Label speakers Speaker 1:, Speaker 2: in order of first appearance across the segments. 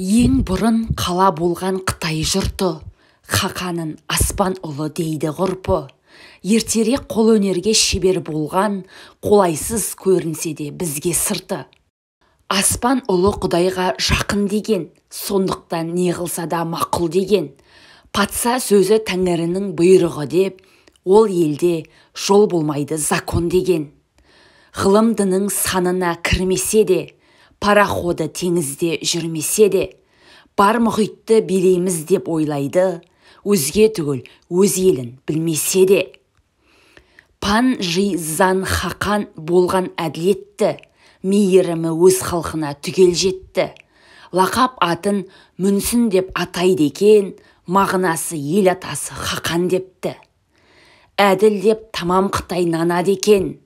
Speaker 1: ең бұрын қала болған қытай жұрты Хақанын аспан ұлы дейді ғұрпы ертерек қолөнерге шебер болған қолайсыз көрінсе де бізге сырты аспан ұлы құдайға жақын деген сондықтан не қылса да мақұл деген патса сөзі тәңірінің бұйрығы деп ол елде жол болмайды закон деген ғылым санына кірмесе де пароходы теңізде жүрмесе де бар мұхитты билейміз деп ойлайды өзге түгіл өз елін білмесе де пан жи зан хақан болған әділетті мейірімі өз халқына түгел жетті лақап атын мүнсін деп атайды екен мағынасы ел атасы хақан депті әділ деп тамам қытай нанады екен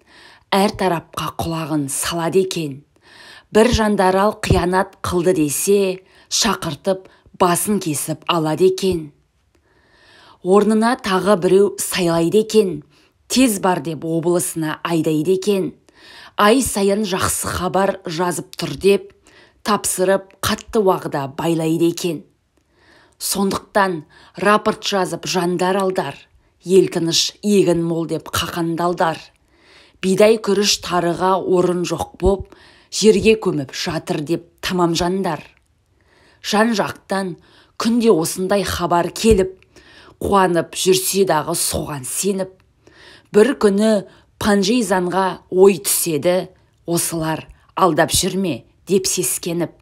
Speaker 1: әр тарапқа құлағын салады екен бір жандарал қиянат қылды десе шақыртып басын кесіп алады екен орнына тағы біреу сайлайды екен тез бар деп облысына айдайды екен ай сайын жақсы хабар жазып тұр деп тапсырып қатты уағда байлайды екен сондықтан рапорт жазып жандар алдар ел тыныш егін мол деп қақандалдар бидай күріш тарыға орын жоқ боп жерге көміп жатыр деп тамам жандар. жан жақтан күнде осындай хабар келіп қуанып жүрсе дағы соған сеніп бір күні панжизанға ой түседі осылар алдап жүрме деп сескеніп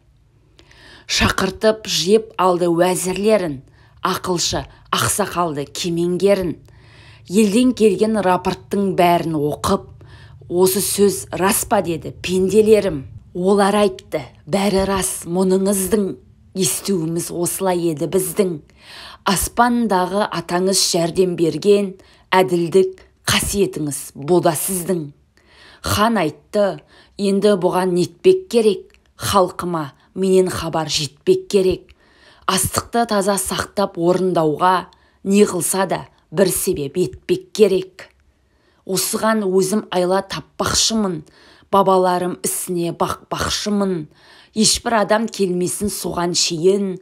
Speaker 1: шақыртып жеп алды уәзірлерін ақылшы ақсақалды кемеңгерін елден келген рапорттың бәрін оқып осы сөз рас па деді пенделерім олар айтты бәрі рас мұныңыздың естуіміз осылай еді біздің аспандағы атаңыз жәрдем берген әділдік қасиетіңіз бода сіздің хан айтты енді бұған нетпек керек халқыма менен хабар жетпек керек астықты таза сақтап орындауға не қылса да бір себеп етпек керек осыған өзім айла таппақшымын бабаларым ісіне бақпақшымын ешбір адам келмесін соған шейін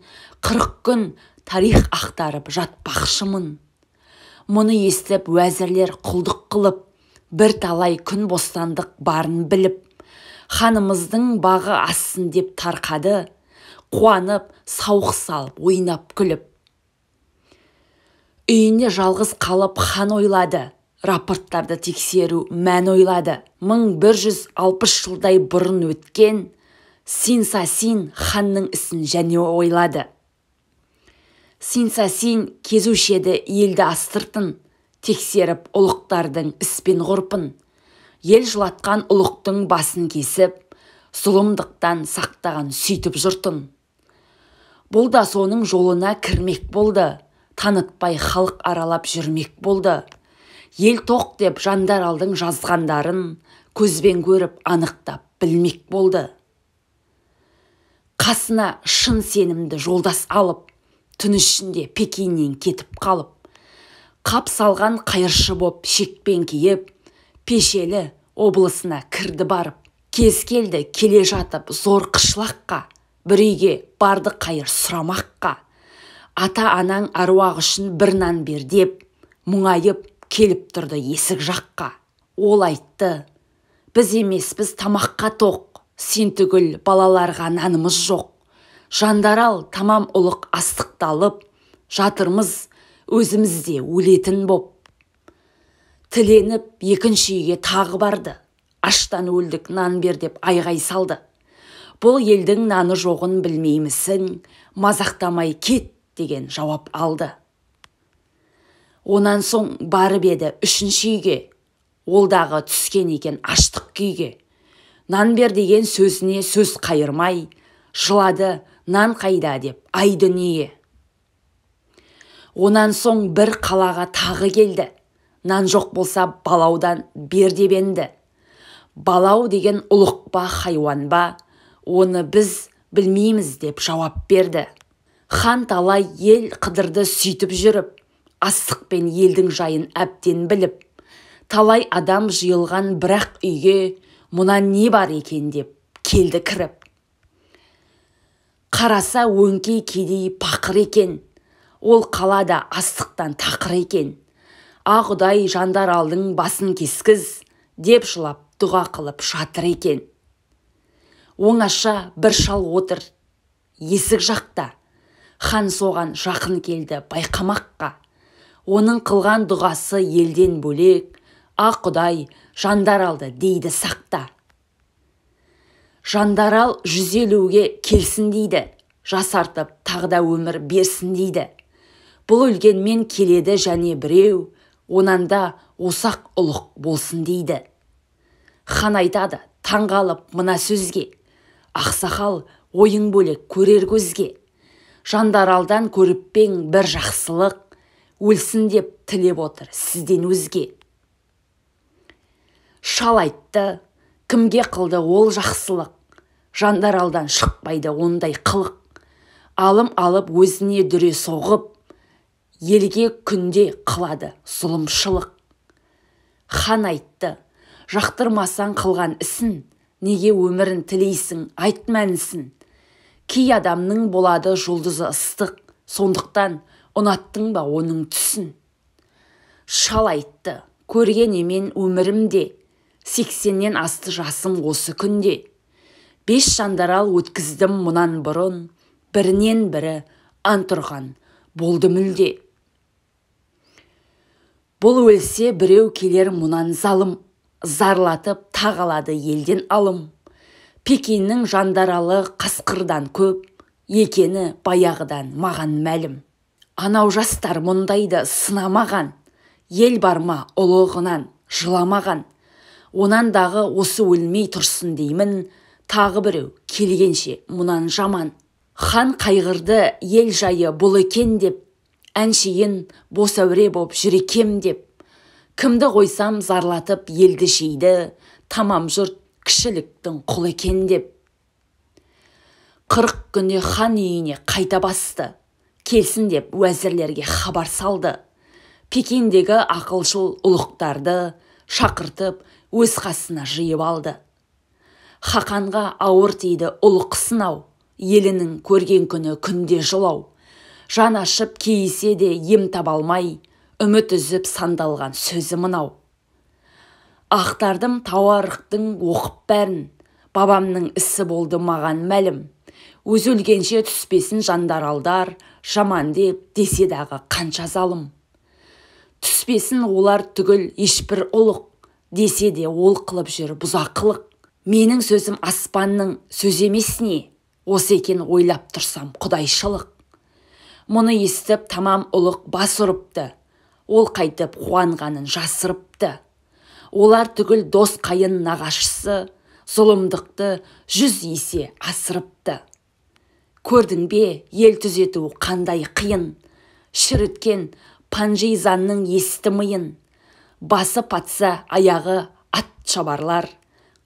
Speaker 1: қырық күн тарих ақтарып жатпақшымын мұны естіп уәзірлер құлдық қылып бір талай күн бостандық барын біліп ханымыздың бағы ассын деп тарқады қуанып сауық салып ойнап күліп үйіне жалғыз қалып хан ойлады рапорттарды тексеру мән ойлады 1160 жылдай бұрын өткен синсасин ханның ісін және ойлады синсасин кезуші еді елді астыртын тексеріп ұлықтардың іспен ғорпын. ғұрпын ел жылатқан ұлықтың басын кесіп зұлымдықтан сақтаған сөйтіп жұртын бұл да соның жолына кірмек болды танытпай халық аралап жүрмек болды ел тоқ деп жандаралдың жазғандарын көзбен көріп анықтап білмек болды қасына шын сенімді жолдас алып түн ішінде пекиннен кетіп қалып қап салған қайыршы боп шекпен киіп пешелі облысына кірді барып кез келді келе жатып зор қышлаққа бір үйге барды қайыр сұрамаққа ата анаң аруақ үшін бір нан бер деп мұңайып келіп тұрды есік жаққа ол айтты біз емес, біз тамаққа тоқ сен түгіл балаларға нанымыз жоқ жандарал тамам ұлық астықталып жатырмыз өзімізде де өлетін боп тіленіп екінші үйге тағы барды аштан өлдік нан бер деп айғай салды бұл елдің наны жоғын білмеймісің мазақтамай кет деген жауап алды онан соң барып еді үшінші үйге ол түскен екен аштық күйге нан бер деген сөзіне сөз қайырмай жылады нан қайда деп ай дүние онан соң бір қалаға тағы келді нан жоқ болса балаудан бер деп енді балау деген ұлық па хайуан ба оны біз білмейміз деп жауап берді хан талай ел қыдырды сүйтіп жүріп асықпен елдің жайын әбден біліп талай адам жиылған бірақ үйге мұна не бар екен деп келді кіріп қараса өңкей кедей пақыр екен ол қалада астықтан тақыр екен ақ жандар алдың басын кескіз деп жылап дұға қылып жатыр екен оңаша бір шал отыр есік жақта хан соған жақын келді байқамаққа оның қылған дұғасы елден бөлек а құдай жандаралды дейді сақта жандарал жүз елуге келсін дейді жасартып тағы да өмір берсін дейді бұл өлгенмен келеді және біреу онанда осақ ұлық болсын дейді хан айтады таңғалып мына сөзге ақсақал ойың бөлек көрер көзге жандаралдан көріп бір жақсылық өлсін деп тілеп отыр сізден өзге шал айтты кімге қылды ол жақсылық жандаралдан шықпайды ондай қылық алым алып өзіне дүре соғып елге күнде қылады зұлымшылық хан айтты жақтырмасаң қылған ісін неге өмірін тілейсің айт мәнісін кей адамның болады жұлдызы ыстық сондықтан ұнаттың ба оның түсін шал айтты көрген емен өмірімде сексеннен асты жасым осы күнде бес жандарал өткіздім мұнан бұрын бірінен бірі ант болды мүлде бұл өлсе біреу келер мұнан залым зарлатып тағалады елден алым пекиннің жандаралы қасқырдан көп екені баяғыдан маған мәлім анау жастар мұндайды сынамаған ел барма ұлығынан жыламаған онан дағы осы өлмей тұрсын деймін тағы біреу келгенше мұнан жаман хан қайғырды ел жайы бұл екен деп әншейін бос әуре боп жүрекем деп кімді қойсам зарлатып елді жейді тамам жұрт кішіліктің құлы екен деп қырық күнде хан үйіне қайта басты келсін деп уәзірлерге хабар салды пекиндегі ақылшыл ұлықтарды шақыртып өз қасына жиып алды хақанға ауыр тиді ұлық сынау елінің көрген күні күнде жылау жан ашып кейісе де ем таба алмай үміт үзіп сандалған сөзі мынау ақтардым тауарықтың оқып бәрін бабамның ісі болды маған мәлім өз өлгенше түспесін жандаралдар жаман деп десе дағы қанша залым түспесін олар түгіл ешбір ұлық десе де ол қылып жүр бұзақылық менің сөзім аспанның сөзі емес не осы екен ойлап тұрсам құдайшылық мұны естіп тамам ұлық бас ұрыпты ол қайтып қуанғанын жасырыпты олар түгіл дос қайын нағашысы зұлымдықты жүз есе асырыпты көрдің бе ел түзету қандай қиын шіріткен панжизанның есті миын басы патса аяғы ат шабарлар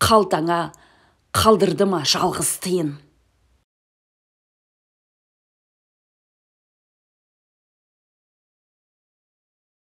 Speaker 1: қалтаңа қалдырды ма жалғыз тиын